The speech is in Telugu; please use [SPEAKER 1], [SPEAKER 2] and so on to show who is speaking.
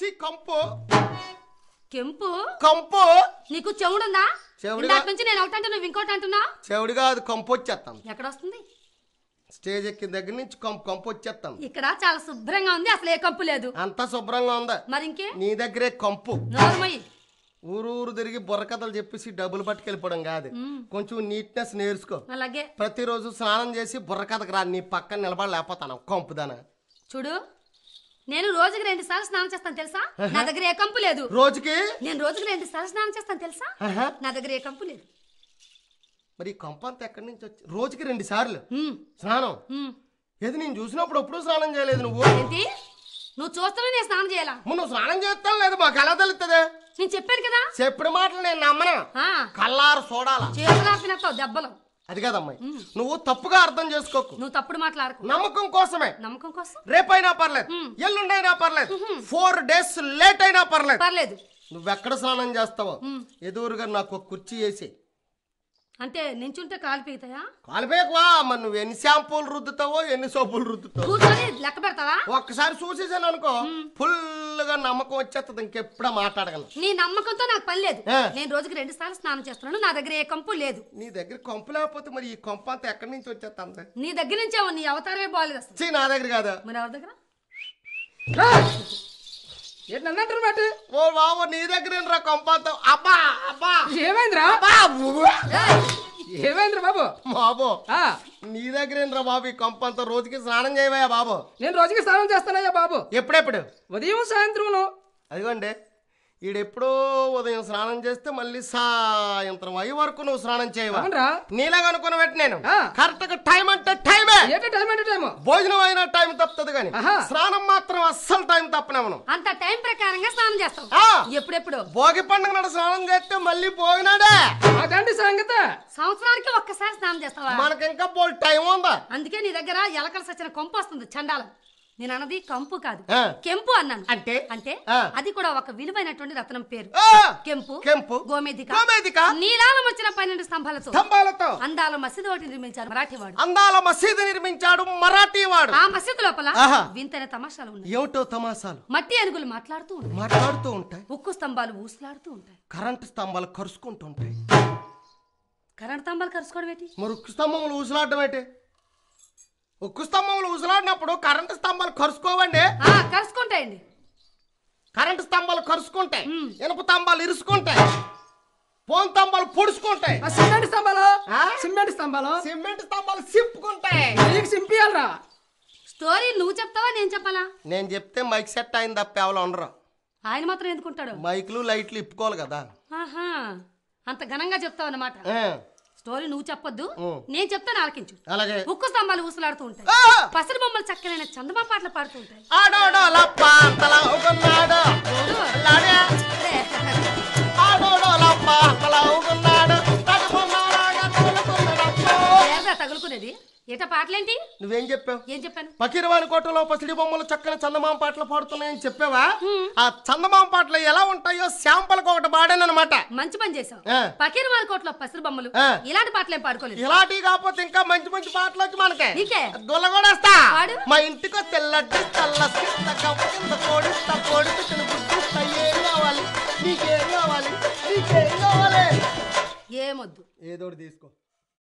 [SPEAKER 1] వచ్చి కంపు కెంపు కంపు నీకు చెవుడుందా చెవుడు నుంచి నేను ఒకటి అంటే నువ్వు ఇంకోటి అంటున్నా
[SPEAKER 2] చెవుడు కాదు కంపు వచ్చేస్తాను ఎక్కడ వస్తుంది స్టేజ్ ఎక్కిన దగ్గర నుంచి కంపు కంపు వచ్చేస్తాను
[SPEAKER 1] ఇక్కడ చాలా శుభ్రంగా ఉంది అసలు ఏ కంపు లేదు
[SPEAKER 2] అంతా శుభ్రంగా ఉందా మరి ఇంకే నీ దగ్గరే కంపు ఊరు ఊరు తిరిగి బుర్రకథలు చెప్పేసి డబ్బులు పట్టుకెళ్ళిపోవడం కాదు కొంచెం నీట్నెస్ నేర్చుకో అలాగే ప్రతిరోజు స్నానం చేసి బుర్రకథకు రా నీ పక్కన నిలబడలేకపోతాను కంపుదానా
[SPEAKER 1] చూడు నేను రోజుకి రెండు సార్లు స్నానం చేస్తాను తెలుసా నా దగ్గర ఏ కంపు లేదు రోజుకి నేను రోజుకి రెండు సార్లు స్నానం చేస్తాను తెలుసా నా దగ్గర ఏ కంపు లేదు
[SPEAKER 2] మరి కంపు అంత ఎక్కడి నుంచి వచ్చి రోజుకి రెండు సార్లు స్నానం ఏది నేను చూసినప్పుడు ఎప్పుడు స్నానం చేయలేదు నువ్వు ఏంటి
[SPEAKER 1] నువ్వు చూస్తావు నేను స్నానం
[SPEAKER 2] చేయాలా నువ్వు స్నానం చేస్తాను లేదు మాకు ఎలా తెలుస్తుంది నేను చెప్పాను కదా చెప్పిన మాటలు నేను నమ్మనా కల్లారు చూడాలి
[SPEAKER 1] చేతులు దెబ్బలు
[SPEAKER 2] అది కాదమ్మాయి నువ్వు తప్పుగా అర్థం చేసుకోకు నువ్వు
[SPEAKER 1] తప్పుడు మాట్లాడకు నమ్మకం కోసమే నమ్మకం కోసం రేపైనా
[SPEAKER 2] పర్లేదు ఎల్లుండైనా పర్లేదు ఫోర్ డేస్ లేట్ అయినా పర్లేదు పర్లేదు నువ్వెక్కడ స్నానం చేస్తావో ఎదురుగా నాకు ఒక కుర్చీ వేసి
[SPEAKER 1] అంటే నించుంటే కాలిపోతాయా
[SPEAKER 2] కాలిపోయకువా అమ్మ నువ్వు ఎన్ని షాంపూలు రుద్దుతావో ఎన్ని సోపులు రుద్దుతావు లెక్క పెడతావా ఒక్కసారి చూసేసాను అనుకో ఫుల్ ఫుల్గా నమ్మకం వచ్చేస్తుంది ఇంకెప్పుడా మాట్లాడగలను
[SPEAKER 1] నీ నమ్మకంతో నాకు పని లేదు నేను రోజుకి రెండు సార్లు స్నానం చేస్తున్నాను నా దగ్గర ఏ కంపు లేదు నీ దగ్గర కంపు లేకపోతే మరి ఈ కొంప అంతా ఎక్కడి నుంచి వచ్చేస్తా నీ దగ్గర నుంచే
[SPEAKER 2] నీ అవతారమే బాగాలేదు అసలు నా దగ్గర కాదా మరి ఎవరి దగ్గర ఏంటి ఓ బాబు నీ దగ్గర ఏంట్రా అబ్బా అబ్బా ఏమైందిరా రా ఏమైందిరా బాబు బాబు ఆ, నీ దగ్గరేనరా బాబు ఈ కంపంత రోజుకి స్నానం చేయవయ్యా బాబు నేను రోజుకి స్నానం చేస్తానయ్యా బాబు ఎప్పుడెప్పుడు ఉదయం సాయంత్రం అదిగోండి ఈడెప్పుడో ఉదయం స్నానం చేస్తే మళ్ళీ సాయంత్రం అయ్యి వరకు నువ్వు స్నానం చేయవరా నీలాగా అనుకున్న వెంట నేను టైం అంటే టైమే టైం అంటే టైం భోజనం అయినా టైం తప్పదు కానీ స్నానం మాత్రం అస్సలు టైం తప్పనే మనం
[SPEAKER 1] అంత టైం ప్రకారంగా స్నానం చేస్తాం
[SPEAKER 2] ఎప్పుడెప్పుడు భోగి పండుగ నాడు స్నానం చేస్తే మళ్ళీ భోగినాడే
[SPEAKER 1] అదండి సంగతి సంవత్సరానికి ఒక్కసారి స్నానం చేస్తావా ఇంకా బోల్ టైం ఉందా అందుకే నీ దగ్గర ఎలకలు సచ్చిన కొంప వస్తుంది చండాలం నేను అన్నది కంపు కాదు కెంపు అన్నాను అంటే అంటే అది కూడా ఒక విలువైనటువంటి రత్నం పేరు కెంపు కెంపు గోమేదిక గోమేదిక నీలాలం వచ్చిన పన్నెండు స్తంభాలతో స్తంభాలతో అందాల మసీదు ఒకటి నిర్మించాడు వాడు అందాల మసీదు నిర్మించాడు మరాఠీ వాడు ఆ మసీదు లోపల వింతైన తమాషాలు ఉన్నాయి
[SPEAKER 2] ఏమిటో తమాషాలు
[SPEAKER 1] మట్టి అనుగులు మాట్లాడుతూ ఉంటాయి మాట్లాడుతూ ఉంటాయి ఉక్కు స్తంభాలు ఊసలాడుతూ ఉంటాయి
[SPEAKER 2] కరెంట్ స్తంభాలు కరుసుకుంటూ ఉంటాయి
[SPEAKER 1] కరెంట్ స్తంభాలు కరుసుకోవడం ఏంటి మరి ఉక్కు స్తంభములు ఊసలాడడం ఏంటి
[SPEAKER 2] ఉక్కు స్తంభంలో ఉసలాడినప్పుడు కరెంటు స్తంభాలు కరుసుకోవండి కరుసుకుంటాయండి కరెంటు స్తంభాలు కరుసుకుంటాయి ఇనుప స్తంభాలు ఇరుసుకుంటాయి పోన్ స్తంభాలు పొడుచుకుంటాయి సిమెంట్ స్తంభాలు సిమెంట్ స్తంభాలు సిమెంట్ స్తంభాలు సింపుకుంటాయి సింపియాలరా
[SPEAKER 1] స్టోరీ నువ్వు చెప్తావా నేను చెప్పాలా
[SPEAKER 2] నేను చెప్తే మైక్ సెట్ అయిన తప్ప ఎవరు ఉండరు
[SPEAKER 1] ఆయన మాత్రం ఎందుకుంటాడు
[SPEAKER 2] మైక్లు లైట్లు ఇప్పుకోవాలి కదా
[SPEAKER 1] ఆహా అంత ఘనంగా చెప్తావు అన్నమాట స్టోరీ నువ్వు చెప్పొద్దు నేను చెప్తాను ఆలకించు అలాగే ఉక్కు స్తంభాలు ఊసలాడుతూ ఉంటాయి పసలు బొమ్మలు చక్కనైన చందమా పాటలు పాడుతూ ఉంటాయి తగులుకునేది ఏటా పాటలేంటి
[SPEAKER 2] నువ్వేం చెప్పావు ఏం చెప్పాను పకీరవాణి కోటలో పసిడి బొమ్మలు చక్కని చందమామ పాటలు పాడుతున్నాయని చెప్పావా ఆ చందమామ పాటలు ఎలా ఉంటాయో శాంపల్ ఒకటి అనమాట మంచి పని చేసావు పకీరవాణి కోటలో పసిడి బొమ్మలు ఇలాంటి పాటలు ఏం పాడుకోలేదు ఇలాంటి కాకపోతే ఇంకా మంచి మంచి పాటలు వచ్చి మనకే దొల్లగొడేస్తా మా ఇంటికో తెల్లటి తల్ల కింద
[SPEAKER 1] కావాలి
[SPEAKER 2] నీకేం కావాలి నీకేం కావాలి ఏమొద్దు ఏదోటి తీసుకో